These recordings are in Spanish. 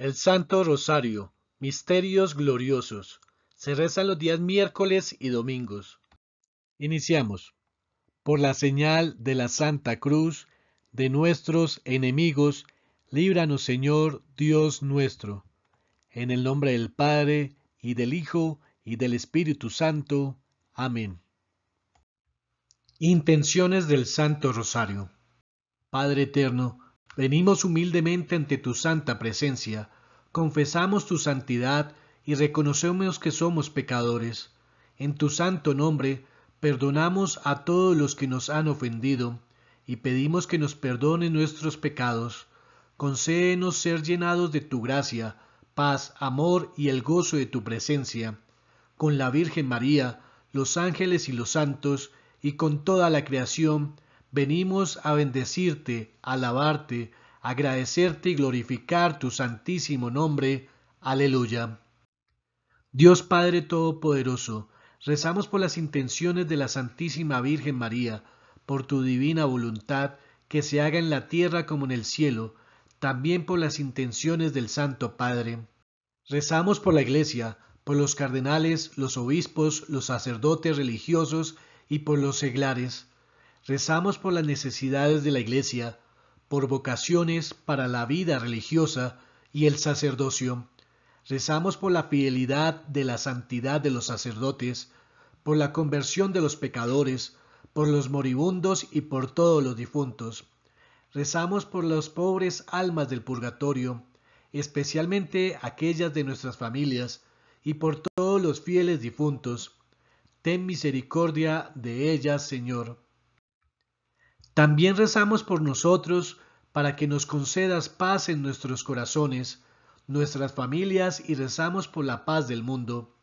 El Santo Rosario. Misterios gloriosos. Se reza los días miércoles y domingos. Iniciamos. Por la señal de la Santa Cruz, de nuestros enemigos, líbranos Señor Dios nuestro. En el nombre del Padre, y del Hijo, y del Espíritu Santo. Amén. Intenciones del Santo Rosario. Padre Eterno, Venimos humildemente ante tu santa presencia, confesamos tu santidad y reconocemos que somos pecadores. En tu santo nombre, perdonamos a todos los que nos han ofendido y pedimos que nos perdone nuestros pecados. Concédenos ser llenados de tu gracia, paz, amor y el gozo de tu presencia. Con la Virgen María, los ángeles y los santos, y con toda la creación, Venimos a bendecirte, alabarte, agradecerte y glorificar tu santísimo nombre. Aleluya. Dios Padre Todopoderoso, rezamos por las intenciones de la Santísima Virgen María, por tu divina voluntad, que se haga en la tierra como en el cielo, también por las intenciones del Santo Padre. Rezamos por la Iglesia, por los cardenales, los obispos, los sacerdotes religiosos y por los seglares rezamos por las necesidades de la Iglesia, por vocaciones para la vida religiosa y el sacerdocio. Rezamos por la fidelidad de la santidad de los sacerdotes, por la conversión de los pecadores, por los moribundos y por todos los difuntos. Rezamos por las pobres almas del purgatorio, especialmente aquellas de nuestras familias, y por todos los fieles difuntos. Ten misericordia de ellas, Señor. También rezamos por nosotros para que nos concedas paz en nuestros corazones, nuestras familias y rezamos por la paz del mundo.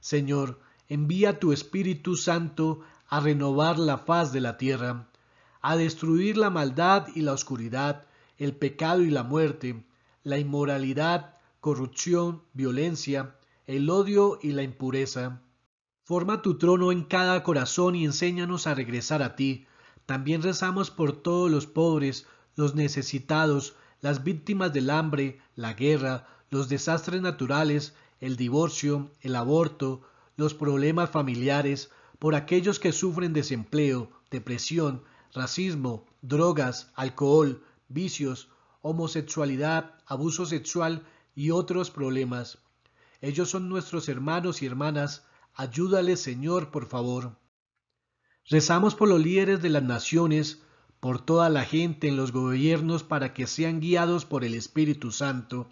Señor, envía tu Espíritu Santo a renovar la faz de la tierra, a destruir la maldad y la oscuridad, el pecado y la muerte, la inmoralidad, corrupción, violencia, el odio y la impureza. Forma tu trono en cada corazón y enséñanos a regresar a ti, también rezamos por todos los pobres, los necesitados, las víctimas del hambre, la guerra, los desastres naturales, el divorcio, el aborto, los problemas familiares, por aquellos que sufren desempleo, depresión, racismo, drogas, alcohol, vicios, homosexualidad, abuso sexual y otros problemas. Ellos son nuestros hermanos y hermanas. Ayúdales, Señor, por favor. Rezamos por los líderes de las naciones, por toda la gente en los gobiernos para que sean guiados por el Espíritu Santo.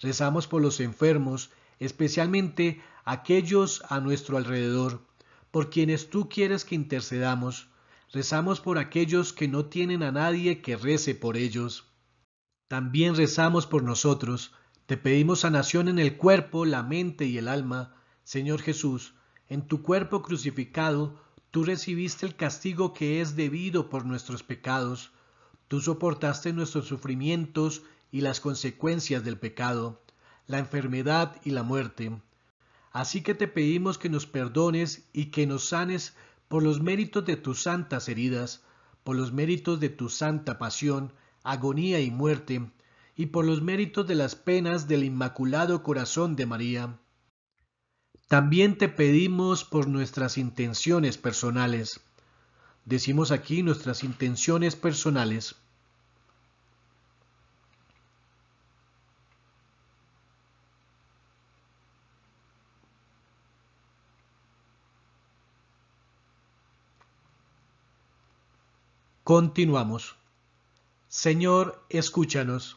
Rezamos por los enfermos, especialmente aquellos a nuestro alrededor, por quienes tú quieres que intercedamos. Rezamos por aquellos que no tienen a nadie que rece por ellos. También rezamos por nosotros. Te pedimos sanación en el cuerpo, la mente y el alma. Señor Jesús, en tu cuerpo crucificado, Tú recibiste el castigo que es debido por nuestros pecados. Tú soportaste nuestros sufrimientos y las consecuencias del pecado, la enfermedad y la muerte. Así que te pedimos que nos perdones y que nos sanes por los méritos de tus santas heridas, por los méritos de tu santa pasión, agonía y muerte, y por los méritos de las penas del Inmaculado Corazón de María. También te pedimos por nuestras intenciones personales. Decimos aquí nuestras intenciones personales. Continuamos. Señor, escúchanos.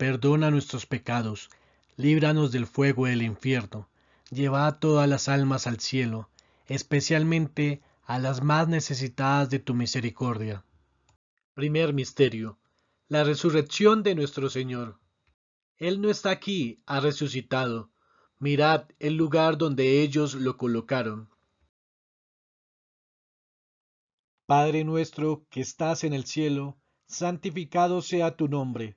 perdona nuestros pecados, líbranos del fuego del infierno, lleva a todas las almas al cielo, especialmente a las más necesitadas de tu misericordia. Primer Misterio. La resurrección de nuestro Señor. Él no está aquí, ha resucitado. Mirad el lugar donde ellos lo colocaron. Padre nuestro que estás en el cielo, santificado sea tu nombre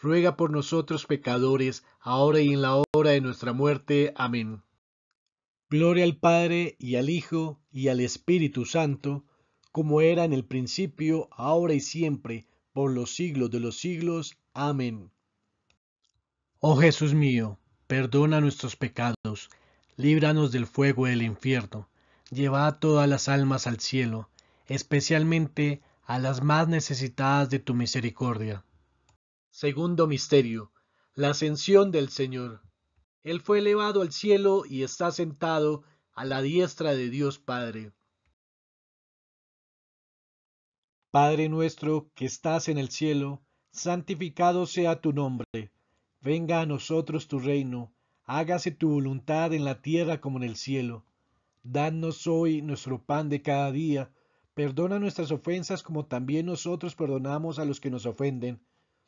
ruega por nosotros pecadores, ahora y en la hora de nuestra muerte. Amén. Gloria al Padre y al Hijo y al Espíritu Santo, como era en el principio, ahora y siempre, por los siglos de los siglos. Amén. Oh Jesús mío, perdona nuestros pecados, líbranos del fuego del infierno, lleva a todas las almas al cielo, especialmente a las más necesitadas de tu misericordia. Segundo misterio. La ascensión del Señor. Él fue elevado al cielo y está sentado a la diestra de Dios Padre. Padre nuestro que estás en el cielo, santificado sea tu nombre. Venga a nosotros tu reino, hágase tu voluntad en la tierra como en el cielo. Danos hoy nuestro pan de cada día. Perdona nuestras ofensas como también nosotros perdonamos a los que nos ofenden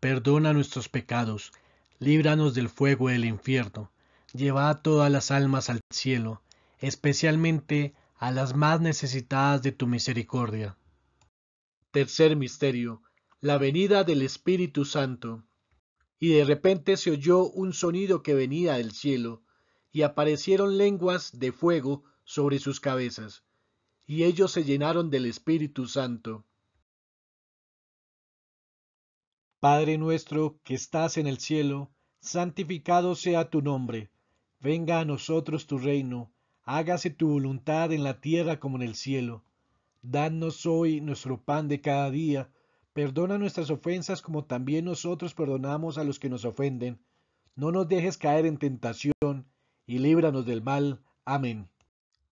perdona nuestros pecados, líbranos del fuego del infierno, lleva a todas las almas al cielo, especialmente a las más necesitadas de tu misericordia. Tercer misterio, la venida del Espíritu Santo. Y de repente se oyó un sonido que venía del cielo, y aparecieron lenguas de fuego sobre sus cabezas, y ellos se llenaron del Espíritu Santo Padre nuestro que estás en el cielo, santificado sea tu nombre, venga a nosotros tu reino, hágase tu voluntad en la tierra como en el cielo. Danos hoy nuestro pan de cada día, perdona nuestras ofensas como también nosotros perdonamos a los que nos ofenden. No nos dejes caer en tentación, y líbranos del mal. Amén.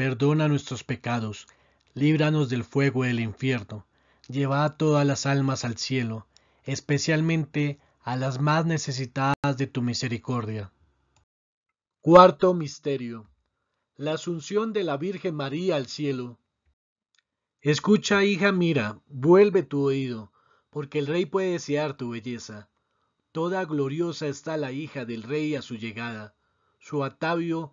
perdona nuestros pecados, líbranos del fuego del infierno, lleva a todas las almas al cielo, especialmente a las más necesitadas de tu misericordia. Cuarto Misterio. La Asunción de la Virgen María al cielo. Escucha, hija, mira, vuelve tu oído, porque el rey puede desear tu belleza. Toda gloriosa está la hija del rey a su llegada. Su atavio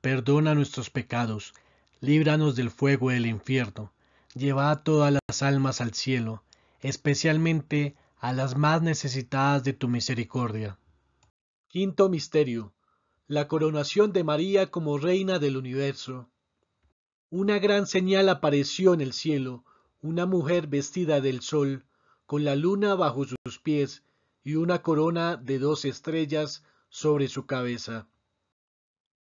perdona nuestros pecados, líbranos del fuego del infierno, lleva a todas las almas al cielo, especialmente a las más necesitadas de tu misericordia. Quinto Misterio. La coronación de María como Reina del Universo. Una gran señal apareció en el cielo, una mujer vestida del sol, con la luna bajo sus pies y una corona de dos estrellas sobre su cabeza.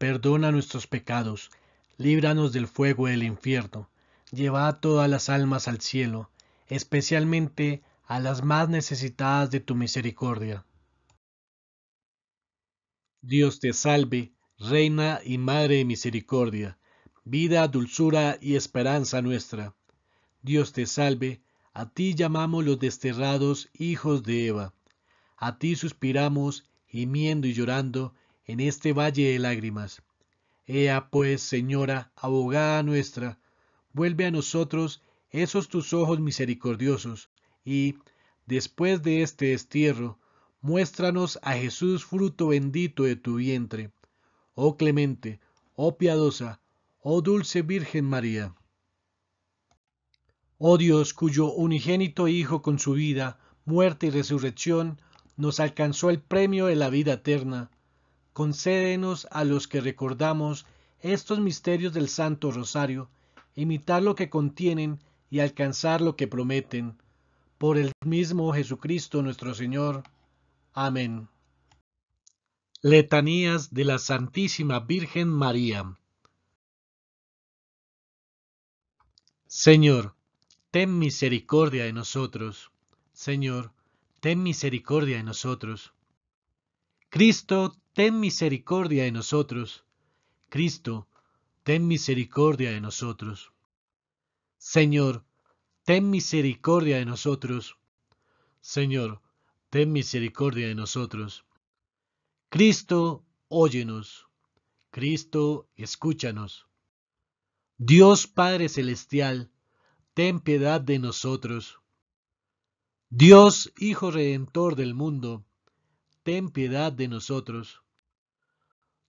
perdona nuestros pecados, líbranos del fuego del infierno, lleva a todas las almas al cielo, especialmente a las más necesitadas de tu misericordia. Dios te salve, Reina y Madre de Misericordia, vida, dulzura y esperanza nuestra. Dios te salve, a ti llamamos los desterrados hijos de Eva, a ti suspiramos, gimiendo y llorando, en este valle de lágrimas. Ea pues, Señora, abogada nuestra, vuelve a nosotros esos tus ojos misericordiosos, y, después de este destierro, muéstranos a Jesús fruto bendito de tu vientre. Oh clemente, oh piadosa, oh dulce Virgen María. Oh Dios, cuyo unigénito Hijo con su vida, muerte y resurrección, nos alcanzó el premio de la vida eterna concédenos a los que recordamos estos misterios del Santo Rosario, imitar lo que contienen y alcanzar lo que prometen. Por el mismo Jesucristo nuestro Señor. Amén. Letanías de la Santísima Virgen María. Señor, ten misericordia de nosotros. Señor, ten misericordia de nosotros. Cristo, ten misericordia de nosotros. Cristo, ten misericordia de nosotros. Señor, ten misericordia de nosotros. Señor, ten misericordia de nosotros. Cristo, óyenos. Cristo, escúchanos. Dios Padre Celestial, ten piedad de nosotros. Dios Hijo Redentor del mundo, ten piedad de nosotros.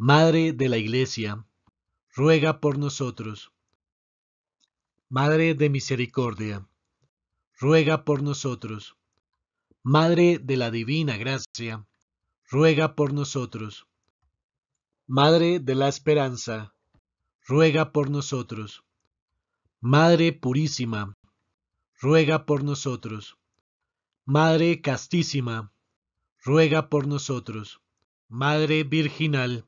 Madre de la Iglesia, ruega por nosotros. Madre de Misericordia, ruega por nosotros. Madre de la Divina Gracia, ruega por nosotros. Madre de la Esperanza, ruega por nosotros. Madre Purísima, ruega por nosotros. Madre Castísima, ruega por nosotros. Madre Virginal,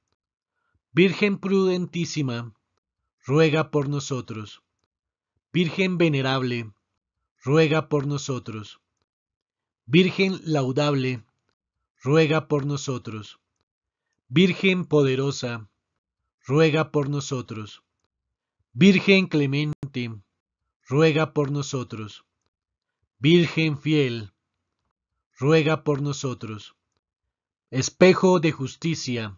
Virgen prudentísima, ruega por nosotros. Virgen venerable, ruega por nosotros. Virgen laudable, ruega por nosotros. Virgen poderosa, ruega por nosotros. Virgen clemente, ruega por nosotros. Virgen fiel, ruega por nosotros. Espejo de justicia,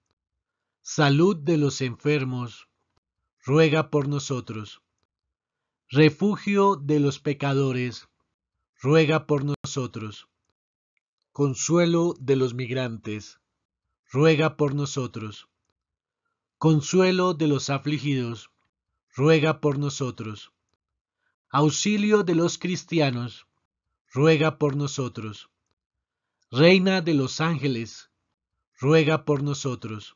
salud de los enfermos, ruega por nosotros. Refugio de los pecadores, ruega por nosotros. Consuelo de los migrantes, ruega por nosotros. Consuelo de los afligidos, ruega por nosotros. Auxilio de los cristianos, ruega por nosotros. Reina de los ángeles, ruega por nosotros.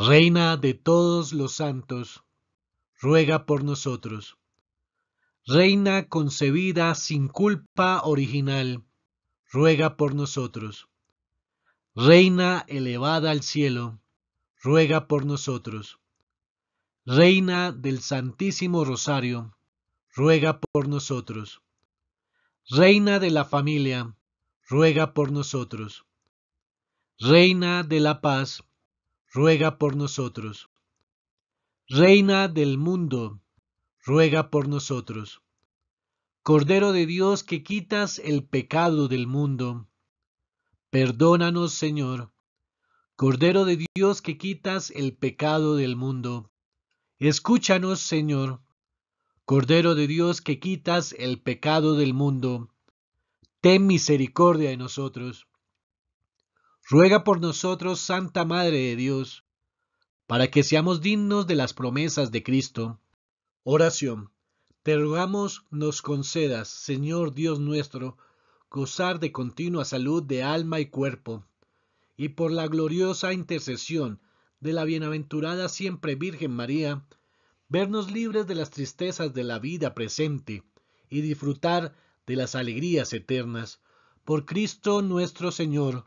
Reina de todos los santos, ruega por nosotros. Reina concebida sin culpa original, ruega por nosotros. Reina elevada al cielo, ruega por nosotros. Reina del Santísimo Rosario, ruega por nosotros. Reina de la familia, ruega por nosotros. Reina de la paz, ruega por nosotros. Reina del mundo, ruega por nosotros. Cordero de Dios que quitas el pecado del mundo, perdónanos Señor. Cordero de Dios que quitas el pecado del mundo, escúchanos Señor. Cordero de Dios que quitas el pecado del mundo, ten misericordia de nosotros ruega por nosotros, Santa Madre de Dios, para que seamos dignos de las promesas de Cristo. Oración. Te rogamos nos concedas, Señor Dios nuestro, gozar de continua salud de alma y cuerpo, y por la gloriosa intercesión de la bienaventurada siempre Virgen María, vernos libres de las tristezas de la vida presente y disfrutar de las alegrías eternas. Por Cristo nuestro Señor.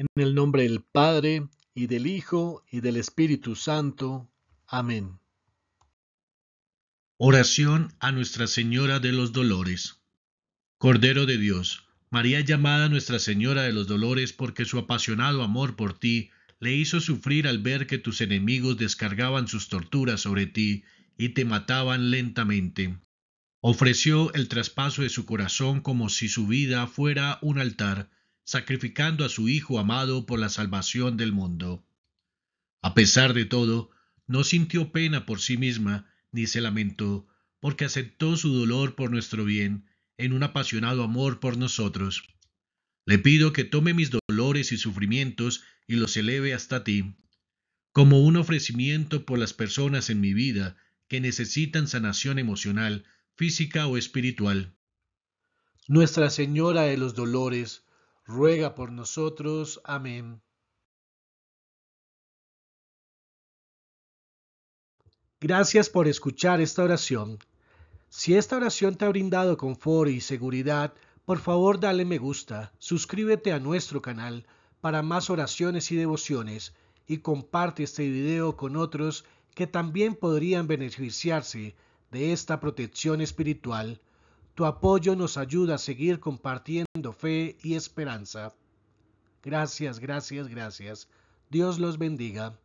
En el nombre del Padre, y del Hijo, y del Espíritu Santo. Amén. Oración a Nuestra Señora de los Dolores. Cordero de Dios, María llamada Nuestra Señora de los Dolores porque su apasionado amor por ti le hizo sufrir al ver que tus enemigos descargaban sus torturas sobre ti y te mataban lentamente. Ofreció el traspaso de su corazón como si su vida fuera un altar, sacrificando a su Hijo amado por la salvación del mundo. A pesar de todo, no sintió pena por sí misma, ni se lamentó, porque aceptó su dolor por nuestro bien, en un apasionado amor por nosotros. Le pido que tome mis dolores y sufrimientos y los eleve hasta ti, como un ofrecimiento por las personas en mi vida que necesitan sanación emocional, física o espiritual. Nuestra Señora de los Dolores, ruega por nosotros. Amén. Gracias por escuchar esta oración. Si esta oración te ha brindado confort y seguridad, por favor dale me gusta, suscríbete a nuestro canal para más oraciones y devociones y comparte este video con otros que también podrían beneficiarse de esta protección espiritual. Tu apoyo nos ayuda a seguir compartiendo fe y esperanza. Gracias, gracias, gracias. Dios los bendiga.